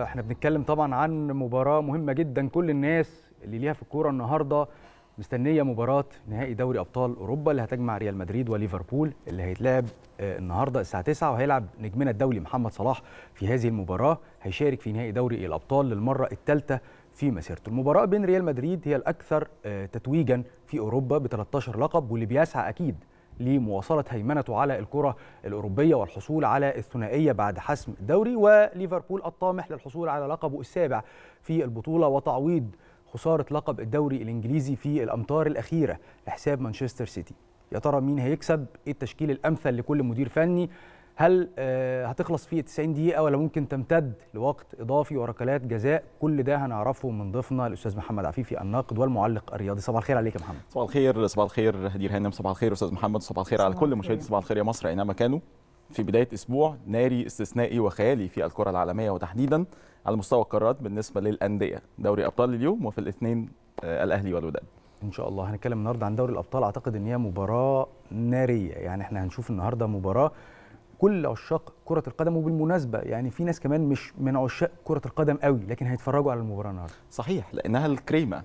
احنا بنتكلم طبعا عن مباراه مهمه جدا كل الناس اللي ليها في الكوره النهارده مستنيه مباراه نهائي دوري ابطال اوروبا اللي هتجمع ريال مدريد وليفربول اللي هيتلعب آه، النهارده الساعه 9 وهيلعب نجمنا الدولي محمد صلاح في هذه المباراه هيشارك في نهائي دوري الابطال للمره الثالثه في مسيرته المباراه بين ريال مدريد هي الاكثر آه، تتويجا في اوروبا ب 13 لقب واللي بيسعى اكيد لمواصلة هيمنته على الكرة الأوروبية والحصول على الثنائية بعد حسم الدوري وليفربول الطامح للحصول على لقبه السابع في البطولة وتعويض خسارة لقب الدوري الإنجليزي في الأمتار الأخيرة لحساب مانشستر سيتي يا ترى مين هيكسب؟ إيه التشكيل الأمثل لكل مدير فني؟ هل آه، هتخلص في 90 دقيقه ولا ممكن تمتد لوقت اضافي وركلات جزاء كل ده هنعرفه من ضيفنا الاستاذ محمد عفيفي الناقد والمعلق الرياضي صباح الخير عليك يا محمد صباح الخير صباح الخير هدير هانم صباح الخير استاذ محمد صباح الخير على كل مشاهدي صباح الخير يا مصر اينما كانوا في بدايه اسبوع ناري استثنائي وخيالي في الكره العالميه وتحديدا على مستوى القارات بالنسبه للانديه دوري ابطال اليوم وفي الاثنين آه، الاهلي والوداد ان شاء الله هنتكلم النهارده عن دوري الابطال اعتقد ان هي مباراه ناريه يعني احنا هنشوف النهارده مباراه كل عشاق كره القدم وبالمناسبه يعني في ناس كمان مش من عشاق كره القدم قوي لكن هيتفرجوا على المباراه النهارده صحيح لانها الكريمه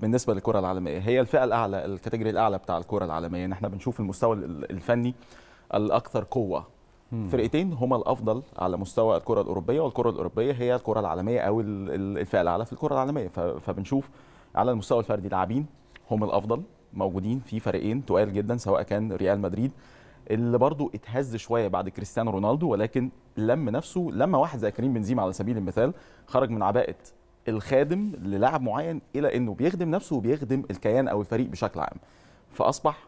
بالنسبه للكره العالميه هي الفئه الاعلى الكاتيجوري الاعلى بتاع الكره العالميه ان احنا بنشوف المستوى الفني الاكثر قوه فرقتين هما الافضل على مستوى الكره الاوروبيه والكره الاوروبيه هي الكره العالميه او الفئه الاعلى في الكره العالميه فبنشوف على المستوى الفردي لاعبين هم الافضل موجودين في فريقين تقال جدا سواء كان ريال مدريد اللي برضو اتهز شويه بعد كريستيانو رونالدو ولكن لم نفسه لما واحد زي كريم بنزيما على سبيل المثال خرج من عباءه الخادم للاعب معين الى انه بيخدم نفسه وبيخدم الكيان او الفريق بشكل عام فاصبح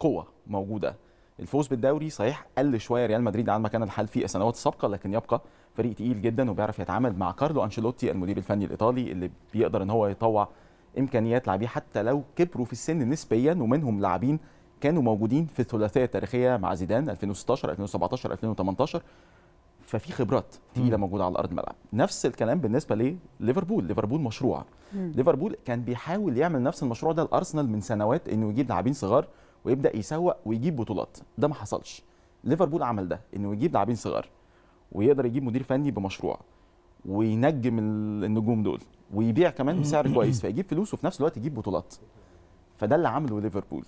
قوه موجوده الفوز بالدوري صحيح قل شويه ريال مدريد عن ما كان الحال في السنوات السابقه لكن يبقى فريق تقيل جدا وبيعرف يتعامل مع كارلو انشيلوتي المدير الفني الايطالي اللي بيقدر ان هو يطوع امكانيات لاعبيه حتى لو كبروا في السن نسبيا ومنهم لاعبين كانوا موجودين في الثلاثيه التاريخيه مع زيدان 2016 2017 2018 ففي خبرات تقيله موجوده على ارض الملعب نفس الكلام بالنسبه لليفربول ليفربول مشروع ليفربول كان بيحاول يعمل نفس المشروع ده الارسنال من سنوات انه يجيب لاعبين صغار ويبدا يسوق ويجيب بطولات ده ما حصلش ليفربول عمل ده انه يجيب لاعبين صغار ويقدر يجيب مدير فني بمشروع وينجم النجوم دول ويبيع كمان بسعر كويس فيجيب فلوس وفي نفس الوقت يجيب بطولات فده اللي عمله ليفربول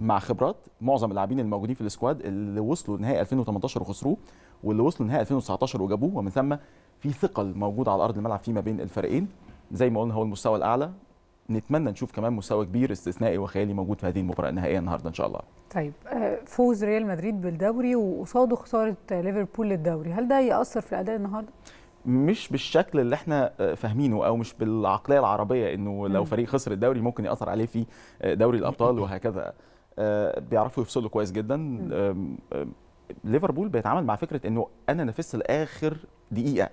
مع خبرات معظم اللاعبين الموجودين في السكواد اللي وصلوا نهائي 2018 وخسروه واللي وصلوا نهائي 2019 وجابوه ومن ثم في ثقل موجود على ارض الملعب فيما بين الفريقين زي ما قلنا هو المستوى الاعلى نتمنى نشوف كمان مستوى كبير استثنائي وخيالي موجود في هذه المباراه النهائيه النهارده ان شاء الله. طيب آه، فوز ريال مدريد بالدوري وقصاده خساره ليفربول للدوري، هل ده ياثر في الاداء النهارده؟ مش بالشكل اللي احنا آه، فاهمينه او مش بالعقليه العربيه انه لو فريق خسر الدوري ممكن ياثر عليه في آه، دوري الابطال وهكذا آه، بيعرفوا يفصلوا كويس جدا ليفربول بيتعامل مع فكره انه انا نافست لاخر دقيقه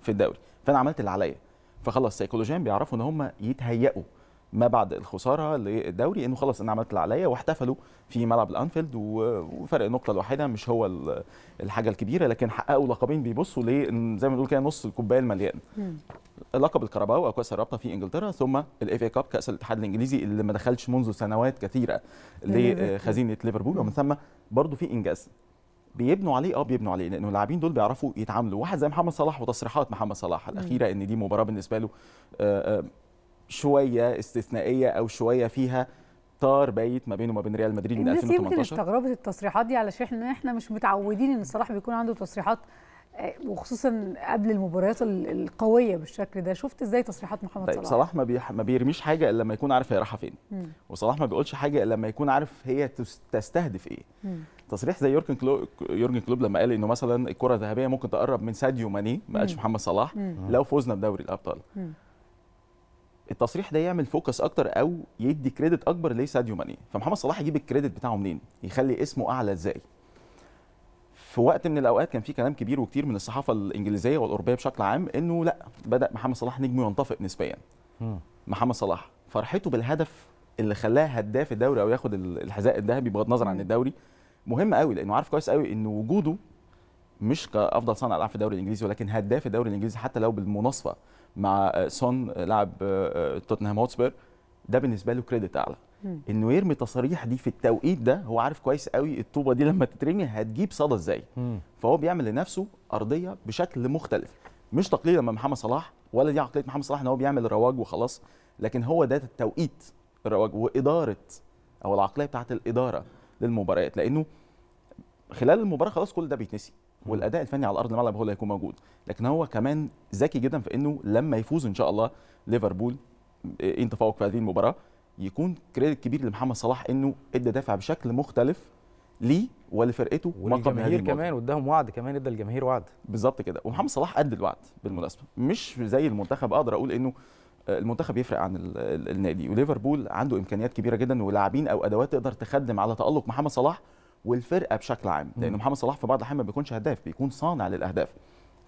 في الدوري فانا عملت اللي عليا فخلاص سيكولوجيا بيعرفوا ان هم يتهيئوا ما بعد الخساره للدوري انه خلاص انا عملت اللي عليا واحتفلوا في ملعب الانفيلد وفرق النقطه الواحده مش هو الحاجه الكبيره لكن حققوا لقبين بيبصوا ل زي ما بنقول كده نص الكوبايه المليان لقب الكرباو او كاس الرابطه في انجلترا ثم الاف اي كاب كاس الاتحاد الانجليزي اللي ما دخلش منذ سنوات كثيره لخزينه ليفربول ومن ثم برضه في انجاز بيبنوا عليه اه بيبنوا عليه لانه اللاعبين دول بيعرفوا يتعاملوا واحد زي محمد صلاح وتصريحات محمد صلاح الاخيره ان دي مباراه بالنسبه له آه، آه، شويه استثنائيه او شويه فيها طار بايت ما بينه وما بين ريال مدريد من 2018 الناس يمكن استغربت التصريحات دي علشان احنا احنا مش متعودين ان صلاح بيكون عنده تصريحات آه، وخصوصا قبل المباريات القويه بالشكل ده شفت ازاي تصريحات محمد طيب صلاح صلاح ما, بيح... ما بيرميش حاجه الا لما يكون عارف هي رايحه فين مم. وصلاح ما بيقولش حاجه الا لما يكون عارف هي تستهدف ايه مم. تصريح زي يورجن كلوب يورجن كلوب لما قال انه مثلا الكره الذهبيه ممكن تقرب من ساديو ماني ما قالش محمد صلاح مم. لو فوزنا بدوري الابطال مم. التصريح ده يعمل فوكس اكتر او يدي كريدت اكبر لساديو ماني فمحمد صلاح يجيب الكريدت بتاعه منين يخلي اسمه اعلى ازاي في وقت من الاوقات كان في كلام كبير وكتير من الصحافه الانجليزيه والاوروبيه بشكل عام انه لا بدا محمد صلاح نجمه ينطفئ نسبيا محمد صلاح فرحته بالهدف اللي خلاه هداف الدوري او ياخد الحذاء الذهبي بغض النظر عن الدوري مهم قوي لانه عارف كويس قوي ان وجوده مش كافضل صانع العاب في الدوري الانجليزي ولكن هداف الدوري الانجليزي حتى لو بالمناصفه مع سون آه، لاعب آه، آه، توتنهام هوتسبير ده بالنسبه له كريدت اعلى انه يرمي تصاريح دي في التوقيت ده هو عارف كويس قوي الطوبه دي لما تترمي هتجيب صدى ازاي فهو بيعمل لنفسه ارضيه بشكل مختلف مش تقليد لما محمد صلاح ولا دي عقليه محمد صلاح ان هو بيعمل رواج وخلاص لكن هو ده التوقيت الرواج واداره او العقليه بتاعت الاداره للمباريات لانه خلال المباراه خلاص كل ده بيتنسي والاداء الفني على ارض الملعب هو اللي هيكون موجود لكن هو كمان ذكي جدا في انه لما يفوز ان شاء الله ليفربول إيه، ان تفوق في هذه المباراه يكون كريدت كبير لمحمد صلاح انه ادى دافع بشكل مختلف ليه ولفرقته وللجماهير كمان واداهم وعد كمان ادى الجماهير وعد بالظبط كده ومحمد صلاح قد الوعد بالمناسبه مش زي المنتخب اقدر اقول انه آه، المنتخب يفرق عن النادي وليفربول عنده امكانيات كبيره جدا ولاعبين او ادوات تقدر تخدم على تالق محمد صلاح والفرقه بشكل عام لان محمد صلاح في بعض الاحيان ما بيكونش هداف بيكون صانع للاهداف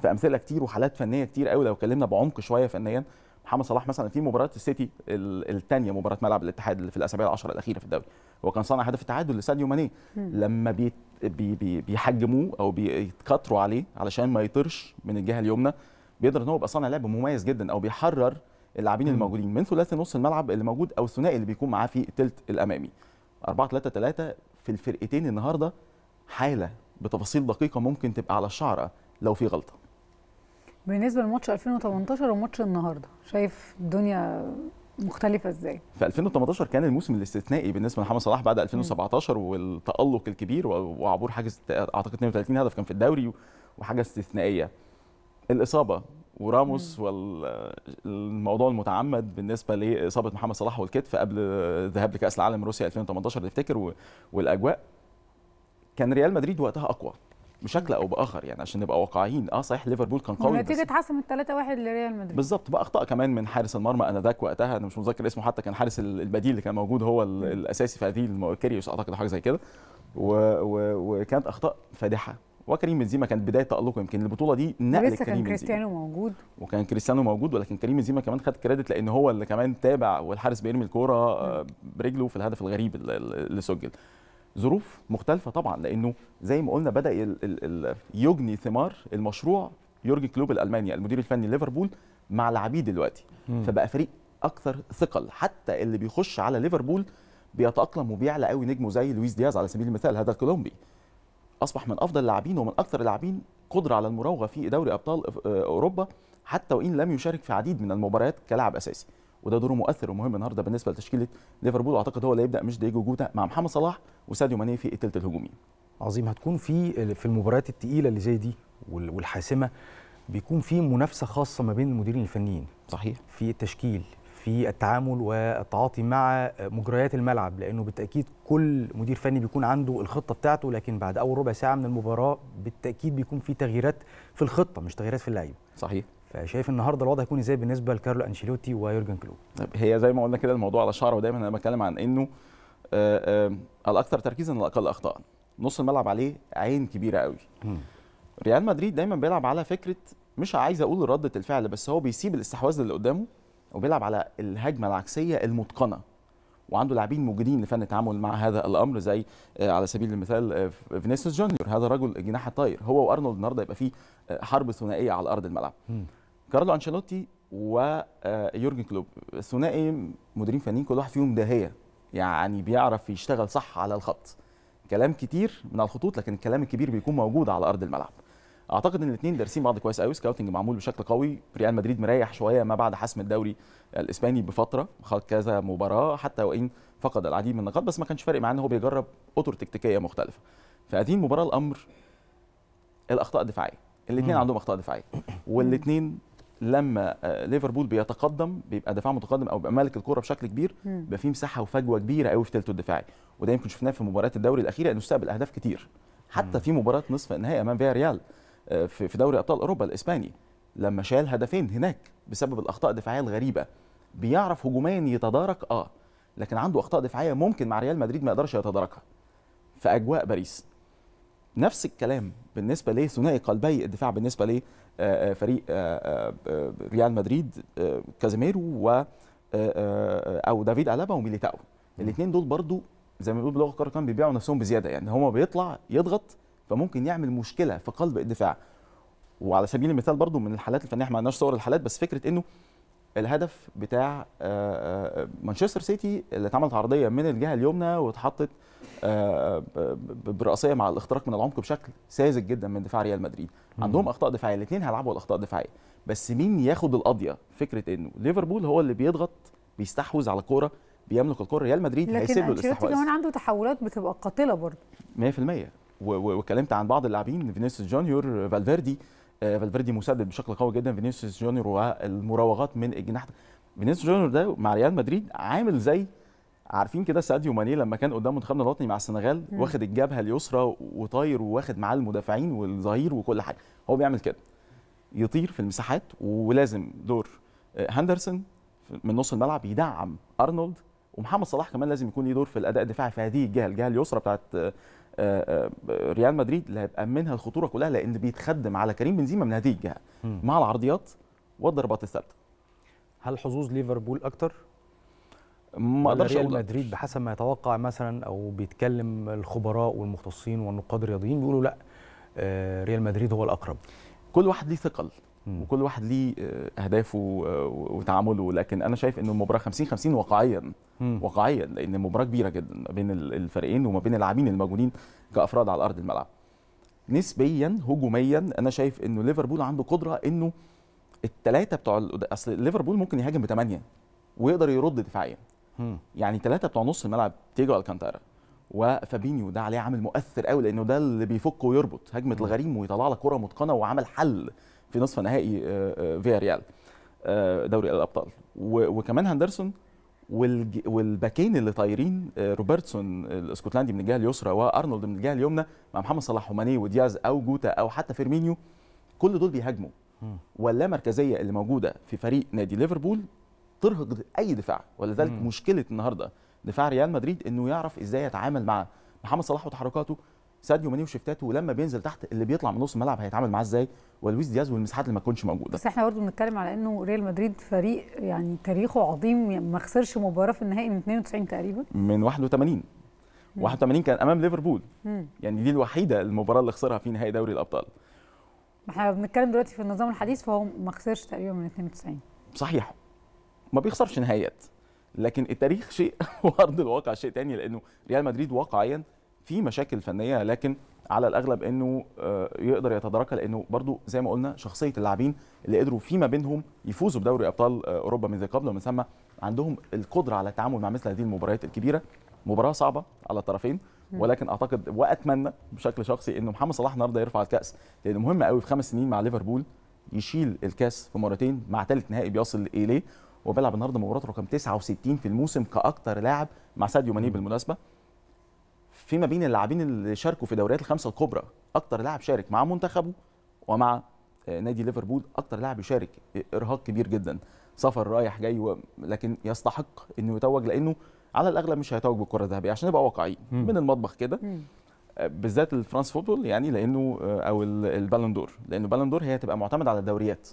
في امثله كتير وحالات فنيه كتير قوي لو اتكلمنا بعمق شويه فنيا محمد صلاح مثلا في مباراه السيتي الثانيه مباراه ملعب الاتحاد اللي في الاسابيع العشره الاخيره في الدوري هو كان صانع هدف التعادل لساديو ماني لما بي بي بي بيحجموه او بيتكتروا عليه علشان ما يطرش من الجهه اليمنى بيقدر ان هو يبقى صانع لعب مميز جدا او بيحرر اللاعبين الموجودين من ثلاثي نص الملعب اللي موجود او الثنائي اللي بيكون معاه في الثلث الامامي 4 3 3 في الفرقتين النهارده حاله بتفاصيل دقيقه ممكن تبقى على الشعره لو في غلطه بالنسبه لماتش 2018 وماتش النهارده شايف الدنيا مختلفه ازاي في 2018 كان الموسم الاستثنائي بالنسبه لمحمد صلاح بعد 2017 والتالق الكبير وعبور حاجز اعتقد 32 هدف كان في الدوري وحاجه استثنائيه الاصابه وراموس والموضوع المتعمد بالنسبه لاصابه محمد صلاح والكتف قبل الذهاب لكاس العالم روسيا 2018 تفتكر والاجواء كان ريال مدريد وقتها اقوى بشكل او باخر يعني عشان نبقى واقعيين اه صحيح ليفربول كان قوي نتيجه حسم 3-1 لريال مدريد بالظبط بقى اخطاء كمان من حارس المرمى انا ذاك وقتها انا مش متذكر اسمه حتى كان حارس البديل اللي كان موجود هو الاساسي في هذه كيريوس اعتقد حاجه زي كده وكانت اخطاء فادحه وكريم بنزيما كانت بدايه تالقه يمكن البطوله دي نقل لسه كان كريستيانو موجود وكان كريستيانو موجود ولكن كريم بنزيما كمان خد كريدت لان هو اللي كمان تابع والحارس بيرمي الكوره آه، برجله في الهدف الغريب اللي سجل ظروف مختلفه طبعا لانه زي ما قلنا بدا يجني ثمار المشروع يورجن كلوب الالماني المدير الفني ليفربول مع لعيبيه دلوقتي فبقى فريق اكثر ثقل حتى اللي بيخش على ليفربول بيتاقلم وبيعلى قوي نجمه زي لويس دياز على سبيل المثال هذا الكولومبي اصبح من افضل اللاعبين ومن اكثر اللاعبين قدره على المراوغه في دوري ابطال آه، اوروبا حتى وان لم يشارك في عديد من المباريات كلاعب اساسي وده دوره مؤثر ومهم النهارده بالنسبه لتشكيله ليفربول واعتقد هو اللي هيبدا مش ديجو جوتا مع محمد صلاح وساديو ماني في الثلث الهجومي عظيم هتكون في في المباريات الثقيله اللي زي دي والحاسمه بيكون في منافسه خاصه ما بين المديرين الفنيين صحيح في التشكيل في التعامل والتعاطي مع مجريات الملعب لانه بالتاكيد كل مدير فني بيكون عنده الخطه بتاعته لكن بعد اول ربع ساعه من المباراه بالتاكيد بيكون في تغييرات في الخطه مش تغييرات في اللعيبه صحيح فشايف النهارده الوضع هيكون ازاي بالنسبه لكارلو انشيلوتي ويورجن كلوب هي زي ما قلنا كده الموضوع على شعره ودايما انا بتكلم عن انه آه، آه، الاكثر تركيزا الاقل اخطاء نص الملعب عليه عين كبيره قوي ريال مدريد دايما بيلعب على فكره مش عايز اقول رده الفعل بس هو بيسيب الاستحواذ اللي قدامه وبيلعب على الهجمه العكسيه المتقنه وعنده لاعبين موجودين لفن التعامل مع هذا الامر زي آه، على سبيل المثال آه، فينيسيوس جونيور هذا رجل الجناح الطاير هو وارنولد النهارده يبقى فيه آه، حرب ثنائيه على ارض الملعب كارلو انشيلوتي ويورجن كلوب ثنائي مديرين فنيين كل واحد فيهم داهيه يعني بيعرف يشتغل صح على الخط كلام كتير من الخطوط لكن الكلام الكبير بيكون موجود على ارض الملعب اعتقد ان الاثنين دارسين بعض كويس قوي سكاوتنج معمول بشكل قوي ريال مدريد مريح شويه ما بعد حسم الدوري الاسباني بفتره خد كذا مباراه حتى وان فقد العديد من النقاط بس ما كانش فارق معاه ان هو بيجرب اطر تكتيكيه مختلفه في هذه المباراه الامر الاخطاء الدفاعيه الاثنين عندهم اخطاء دفاعيه والاثنين لما آه، ليفربول بيتقدم بيبقى دفاع متقدم او بيبقى مالك الكره بشكل كبير بيبقى فيه مساحه وفجوه كبيره قوي في ثلثه الدفاعي وده يمكن شفناه في مباريات الدوري الاخيره انه استقبل اهداف كتير حتى في مباراه نصف النهائي امام فيا ريال في دوري ابطال اوروبا الاسباني لما شال هدفين هناك بسبب الاخطاء الدفاعيه الغريبه بيعرف هجوميا يتدارك اه لكن عنده اخطاء دفاعيه ممكن مع ريال مدريد ما يقدرش يتداركها في اجواء باريس نفس الكلام بالنسبه لثنائي قلبي الدفاع بالنسبه لفريق آه، آه، آه، ريال مدريد كازيميرو و او دافيد الابا وميليتاو الاثنين دول برضو زي ما بيقولوا بلغه الكره كان بيبيعوا نفسهم بزياده يعني هما بيطلع يضغط فممكن يعمل مشكله في قلب الدفاع وعلى سبيل المثال برضو من الحالات الفنيه احنا ما عندناش صور الحالات بس فكره انه الهدف بتاع آه، آه، مانشستر سيتي اللي اتعملت عرضيه من الجهه اليمنى واتحطت آه، براسيه مع الاختراق من العمق بشكل ساذج جدا من دفاع ريال مدريد عندهم اخطاء دفاعيه الاثنين هيلعبوا الاخطاء دفاعيه بس مين ياخد القضيه فكره انه ليفربول هو اللي بيضغط بيستحوذ على الكوره بيملك الكوره ريال مدريد هيسيب له الاستحواذ لكن كمان عنده تحولات بتبقى قاتله برضه 100% واتكلمت عن بعض اللاعبين فينيسيوس جونيور فالفيردي آه، فالفيردي مسدد بشكل قوي جدا فينيسيوس جونيور والمراوغات من الجناح فينيسيوس جونيور ده مع ريال مدريد عامل زي عارفين كده ساديو ماني لما كان قدام منتخبنا الوطني مع السنغال واخد الجبهه اليسرى وطاير وواخد معاه المدافعين والظهير وكل حاجه هو بيعمل كده يطير في المساحات ولازم دور آه، هندرسون من نص الملعب يدعم ارنولد ومحمد صلاح كمان لازم يكون ليه دور في الاداء الدفاعي في هذه الجهه الجهه اليسرى بتاعت آه، آه، آه، ريال مدريد اللي هيبقى منها الخطوره كلها لان بيتخدم على كريم بنزيما من هذه الجهه مع العرضيات والضربات الثابته هل حظوظ ليفربول اكتر ما اقدرش ريال مدريد بحسب ما يتوقع مثلا او بيتكلم الخبراء والمختصين والنقاد الرياضيين بيقولوا لا آه، ريال مدريد هو الاقرب كل واحد ليه ثقل وكل واحد ليه آه، اهدافه آه، وتعامله لكن انا شايف ان المباراه 50 50 واقعيا واقعيا لان المباراه كبيره جدا ما بين الفريقين وما بين اللاعبين الموجودين كافراد على ارض الملعب نسبيا هجوميا انا شايف انه ليفربول عنده قدره انه الثلاثه بتوع اصل ليفربول ممكن يهاجم بثمانيه ويقدر يرد دفاعيا يعني ثلاثه بتوع نص الملعب تيجو الكانتارا وفابينيو ده عليه عامل مؤثر قوي لانه ده اللي بيفك ويربط هجمه الغريم ويطلع لك كره متقنه وعمل حل في نصف نهائي آه، آه، فيا ريال آه، دوري الابطال وكمان هندرسون والباكين اللي طايرين روبرتسون الاسكتلندي من الجهه اليسرى وارنولد من الجهه اليمنى مع محمد صلاح وماني ودياز او جوتا او حتى فيرمينيو كل دول بيهاجموا ولا مركزيه اللي موجوده في فريق نادي ليفربول ترهق اي دفاع ولذلك مشكله النهارده دفاع ريال مدريد انه يعرف ازاي يتعامل مع محمد صلاح وتحركاته ساديو ماني وشفتاته ولما بينزل تحت اللي بيطلع من نص الملعب هيتعامل معاه ازاي ولويس دياز والمساحات اللي ما تكونش موجوده بس احنا برضه بنتكلم على انه ريال مدريد فريق يعني تاريخه عظيم يعني ما خسرش مباراه في النهائي من 92 تقريبا من 81 مم. 81 كان امام ليفربول يعني دي الوحيده المباراه اللي خسرها في نهائي دوري الابطال احنا بنتكلم دلوقتي في النظام الحديث فهو ما خسرش تقريبا من 92 صحيح ما بيخسرش نهائيات لكن التاريخ شيء وارض الواقع شيء تاني لانه ريال مدريد واقعيا في مشاكل فنيه لكن على الاغلب انه آه، يقدر يتداركها لانه برضو زي ما قلنا شخصيه اللاعبين اللي قدروا فيما بينهم يفوزوا بدوري ابطال آه، اوروبا من ذي قبل ومن ثم عندهم القدره على التعامل مع مثل هذه المباريات الكبيره مباراه صعبه على الطرفين ولكن اعتقد واتمنى بشكل شخصي انه محمد صلاح النهارده يرفع الكاس لان مهم قوي في خمس سنين مع ليفربول يشيل الكاس في مرتين مع ثالث نهائي بيصل اليه وبيلعب النهارده مباراه رقم 69 في الموسم كاكثر لاعب مع ساديو ماني بالمناسبه فيما بين اللاعبين اللي شاركوا في دوريات الخمسه الكبرى اكتر لاعب شارك مع منتخبه ومع آه، نادي ليفربول اكتر لاعب يشارك آه، ارهاق كبير جدا سفر رايح جاي لكن يستحق انه يتوج لانه على الاغلب مش هيتوج بالكره الذهبيه عشان نبقى واقعيين من المطبخ كده آه، بالذات الفرانس فوتبول يعني لانه او البالندور لانه البالندور هي هتبقى معتمده على الدوريات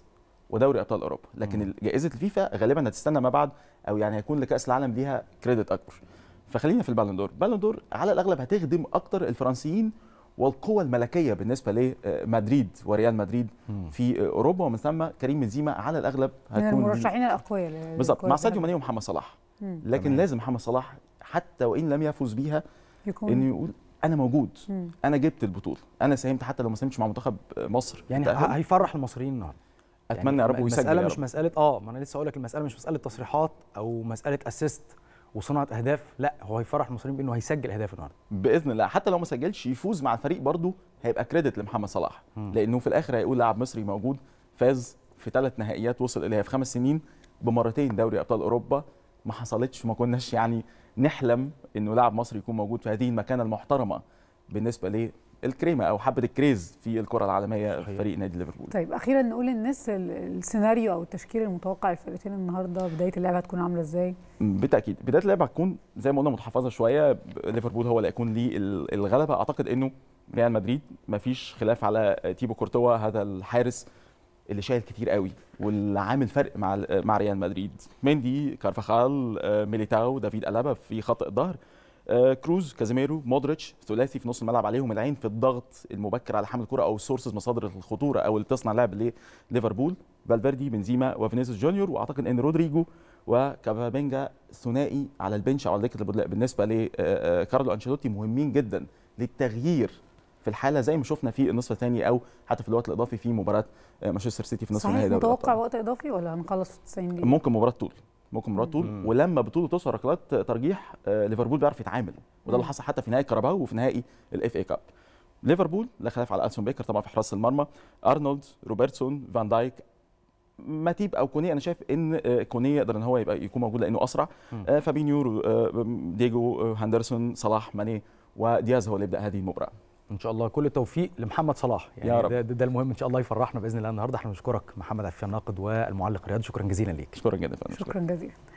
ودوري ابطال اوروبا لكن جائزه الفيفا غالبا هتستنى ما بعد او يعني هيكون لكاس العالم ليها كريدت اكبر فخلينا في البالون دور دور على الاغلب هتخدم اكتر الفرنسيين والقوى الملكيه بالنسبه لمدريد وريال مدريد في اوروبا ومن ثم كريم بنزيما على الاغلب هتكون من المرشحين الاقوياء بالظبط مع ساديو ماني ومحمد صلاح لكن تمام. لازم محمد صلاح حتى وان لم يفوز بيها يكون انه يقول انا موجود انا جبت البطوله انا ساهمت حتى لو ما ساهمتش مع منتخب مصر يعني هيفرح المصريين النهارده اتمنى يعني يا رب ويسجل المساله مش مساله اه ما انا لسه اقول لك المساله مش مساله تصريحات او مساله اسيست وصنعت اهداف لا هو هيفرح المصريين بانه هيسجل اهداف النهارده باذن الله حتى لو ما سجلش يفوز مع الفريق برضه هيبقى كريدت لمحمد صلاح م. لانه في الاخر هيقول لاعب مصري موجود فاز في ثلاث نهائيات وصل اليها في خمس سنين بمرتين دوري ابطال اوروبا ما حصلتش ما كناش يعني نحلم انه لاعب مصري يكون موجود في هذه المكانه المحترمه بالنسبه الكريمه او حبه الكريز في الكره العالميه صحيح. فريق نادي ليفربول طيب اخيرا نقول للناس السيناريو او التشكيل المتوقع للفرقتين النهارده بدايه اللعبه هتكون عامله ازاي بالتاكيد بدايه اللعبه هتكون زي ما قلنا متحفظه شويه ليفربول هو اللي هيكون ليه الغلبه اعتقد انه ريال مدريد مفيش خلاف على تيبو كورتوا هذا الحارس اللي شايل كتير قوي واللي عامل فرق مع مع ريال مدريد مندي كارفاخال آه، ميليتاو دافيد الابا في خط الظهر آه، كروز كازيميرو مودريتش ثلاثي في نص الملعب عليهم العين في الضغط المبكر على حمل الكره او السورسز مصادر الخطوره او اللي بتصنع لعب لليفربول فالفيردي بنزيما وفينيسيوس جونيور واعتقد ان رودريجو وكافابينجا ثنائي على البنش او على دكه البدلاء بالنسبه لكارلو آه، آه، انشيلوتي مهمين جدا للتغيير في الحاله زي ما شفنا في النصف الثاني او حتى في الوقت الاضافي في مباراه مانشستر سيتي في نصف النهائي صحيح متوقع وقت اضافي ولا هنخلص 90 دقيقه ممكن مباراه طول ممكن مرات مراته ولما بطوله توصل ركلات ترجيح آه، ليفربول بيعرف يتعامل وده اللي حصل حتى في نهائي كاراباو وفي نهائي الاف اي كاب ليفربول لا خلاف على السون بيكر طبعا في حراسه المرمى ارنولد روبرتسون فان دايك ماتيب او كوني انا شايف ان آه، كوني يقدر ان هو يبقى يكون موجود لانه اسرع آه، فابينيو ديجو هاندرسون صلاح ماني ودياز هو اللي يبدا هذه المباراه ان شاء الله كل التوفيق لمحمد صلاح يعني يا رب. ده, ده المهم ان شاء الله يفرحنا باذن الله النهارده احنا بنشكرك محمد عفان الناقد والمعلق رياض شكرا جزيلا ليك شكرا جدا فندم شكرا جزيلا